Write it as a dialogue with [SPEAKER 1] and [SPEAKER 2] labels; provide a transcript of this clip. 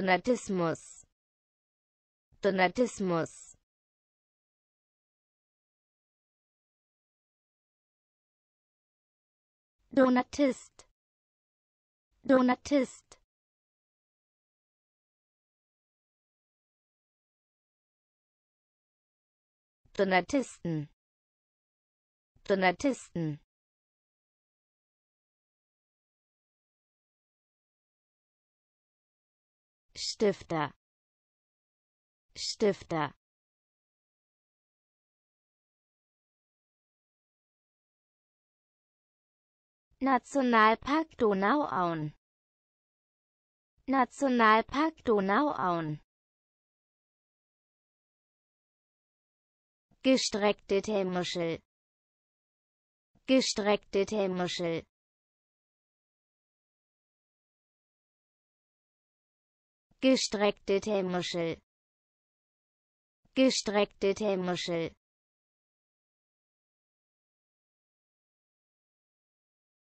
[SPEAKER 1] Donatismus Donatismus Donatist Donatist Donatisten Donatisten Stifter Stifter Nationalpark Donauauen Nationalpark Donauauen gestreckte Teemuschel gestreckte Teemuschel gestreckte Teemuschel gestreckte Teemuschel